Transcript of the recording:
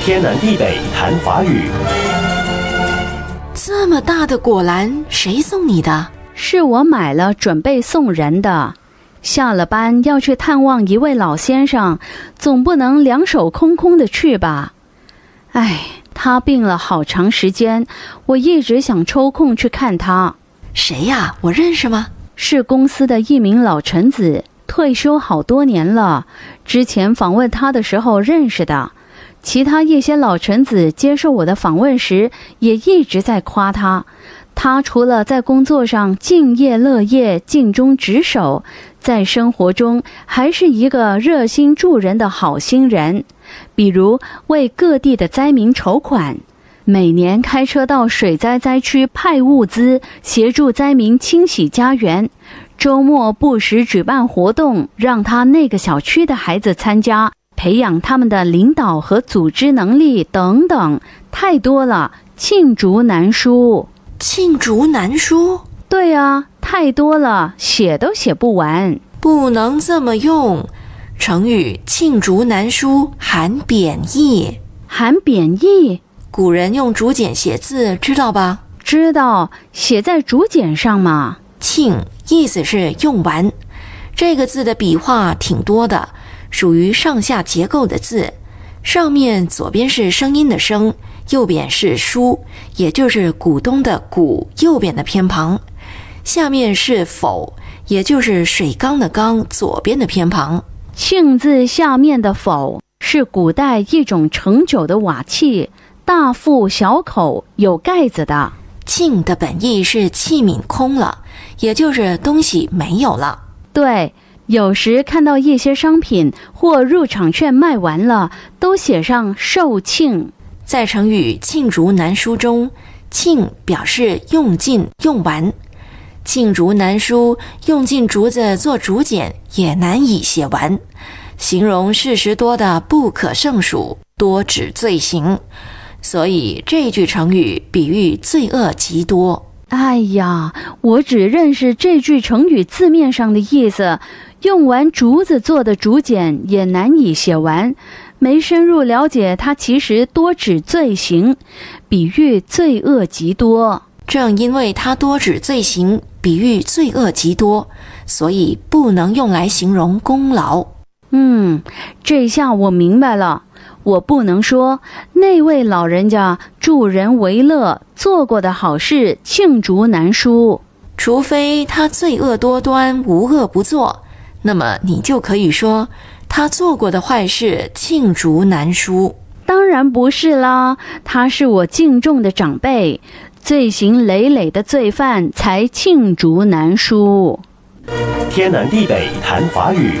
天南地北谈华语。这么大的果篮，谁送你的？是我买了准备送人的。下了班要去探望一位老先生，总不能两手空空的去吧？哎，他病了好长时间，我一直想抽空去看他。谁呀？我认识吗？是公司的一名老臣子，退休好多年了。之前访问他的时候认识的。其他一些老臣子接受我的访问时，也一直在夸他。他除了在工作上敬业乐业、尽忠职守，在生活中还是一个热心助人的好心人。比如为各地的灾民筹款，每年开车到水灾灾区派物资，协助灾民清洗家园。周末不时举办活动，让他那个小区的孩子参加。培养他们的领导和组织能力等等，太多了，罄竹难书。罄竹难书，对啊，太多了，写都写不完。不能这么用，成语“罄竹难书”含贬义。含贬义？古人用竹简写字，知道吧？知道，写在竹简上嘛。罄意思是用完，这个字的笔画挺多的。属于上下结构的字，上面左边是声音的“声”，右边是“书”，也就是“股东”的“股”右边的偏旁；下面是否，也就是“水缸”的“缸”左边的偏旁。庆字下面的“否”是古代一种盛酒的瓦器，大腹小口，有盖子的。庆的本意是器皿空了，也就是东西没有了。对。有时看到一些商品或入场券卖完了，都写上“售罄”。在成语“罄竹难书”中，“罄”表示用尽、用完，“罄竹难书”用尽竹子做竹简也难以写完，形容事实多的不可胜数，多指罪行。所以这句成语比喻罪恶极多。哎呀，我只认识这句成语字面上的意思，用完竹子做的竹简也难以写完，没深入了解它其实多指罪行，比喻罪恶极多。正因为它多指罪行，比喻罪恶极多，所以不能用来形容功劳。嗯，这下我明白了。我不能说那位老人家助人为乐做过的好事罄竹难书，除非他罪恶多端无恶不作，那么你就可以说他做过的坏事罄竹难书。当然不是啦，他是我敬重的长辈，罪行累累的罪犯才罄竹难书。天南地北谈华语。